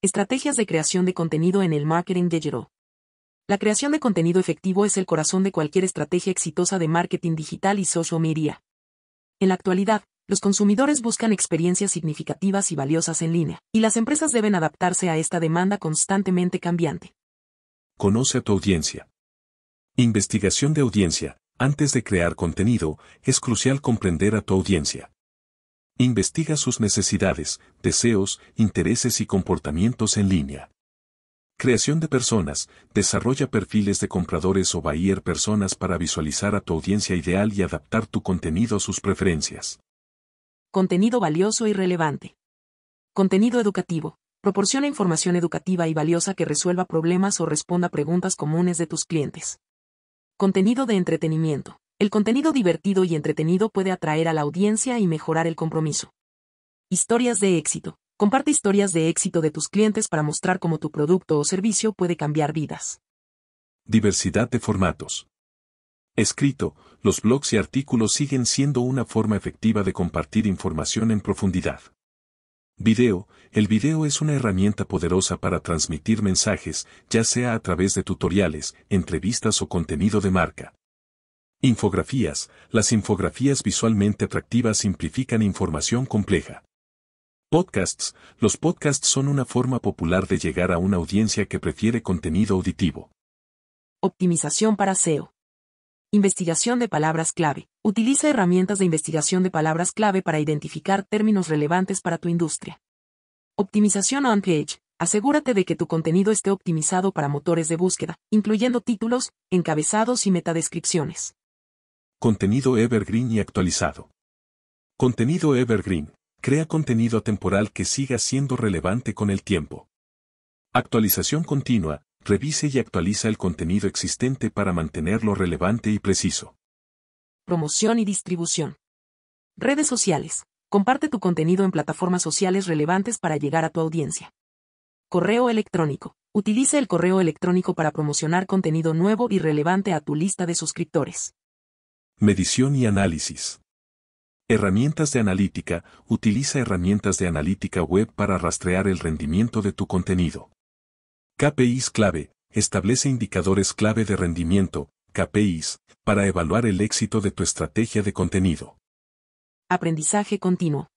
Estrategias de creación de contenido en el marketing digital. La creación de contenido efectivo es el corazón de cualquier estrategia exitosa de marketing digital y social media. En la actualidad, los consumidores buscan experiencias significativas y valiosas en línea, y las empresas deben adaptarse a esta demanda constantemente cambiante. Conoce a tu audiencia. Investigación de audiencia. Antes de crear contenido, es crucial comprender a tu audiencia. Investiga sus necesidades, deseos, intereses y comportamientos en línea. Creación de personas. Desarrolla perfiles de compradores o buyer personas para visualizar a tu audiencia ideal y adaptar tu contenido a sus preferencias. Contenido valioso y relevante. Contenido educativo. Proporciona información educativa y valiosa que resuelva problemas o responda preguntas comunes de tus clientes. Contenido de entretenimiento. El contenido divertido y entretenido puede atraer a la audiencia y mejorar el compromiso. Historias de éxito. Comparte historias de éxito de tus clientes para mostrar cómo tu producto o servicio puede cambiar vidas. Diversidad de formatos. Escrito, los blogs y artículos siguen siendo una forma efectiva de compartir información en profundidad. Video, el video es una herramienta poderosa para transmitir mensajes, ya sea a través de tutoriales, entrevistas o contenido de marca. Infografías. Las infografías visualmente atractivas simplifican información compleja. Podcasts. Los podcasts son una forma popular de llegar a una audiencia que prefiere contenido auditivo. Optimización para SEO. Investigación de palabras clave. Utiliza herramientas de investigación de palabras clave para identificar términos relevantes para tu industria. Optimización on-page. Asegúrate de que tu contenido esté optimizado para motores de búsqueda, incluyendo títulos, encabezados y metadescripciones. Contenido evergreen y actualizado. Contenido evergreen. Crea contenido temporal que siga siendo relevante con el tiempo. Actualización continua. Revise y actualiza el contenido existente para mantenerlo relevante y preciso. Promoción y distribución. Redes sociales. Comparte tu contenido en plataformas sociales relevantes para llegar a tu audiencia. Correo electrónico. Utiliza el correo electrónico para promocionar contenido nuevo y relevante a tu lista de suscriptores. Medición y análisis. Herramientas de analítica. Utiliza herramientas de analítica web para rastrear el rendimiento de tu contenido. KPIs clave. Establece indicadores clave de rendimiento, KPIs, para evaluar el éxito de tu estrategia de contenido. Aprendizaje continuo.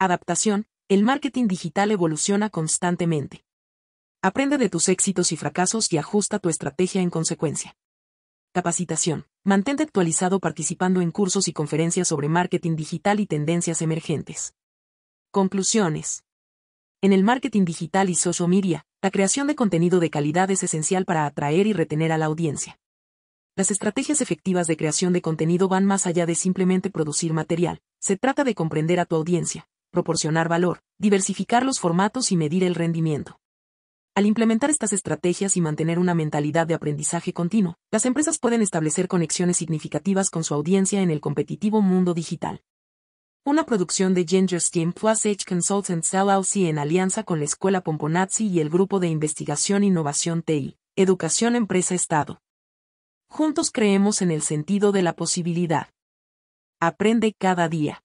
Adaptación. El marketing digital evoluciona constantemente. Aprende de tus éxitos y fracasos y ajusta tu estrategia en consecuencia. Capacitación. Mantente actualizado participando en cursos y conferencias sobre marketing digital y tendencias emergentes. Conclusiones. En el marketing digital y social media, la creación de contenido de calidad es esencial para atraer y retener a la audiencia. Las estrategias efectivas de creación de contenido van más allá de simplemente producir material, se trata de comprender a tu audiencia, proporcionar valor, diversificar los formatos y medir el rendimiento. Al implementar estas estrategias y mantener una mentalidad de aprendizaje continuo, las empresas pueden establecer conexiones significativas con su audiencia en el competitivo mundo digital. Una producción de Ginger Steam Plus Edge Consultants LLC en alianza con la Escuela Pomponazzi y el Grupo de Investigación e Innovación TI, Educación Empresa Estado. Juntos creemos en el sentido de la posibilidad. Aprende cada día.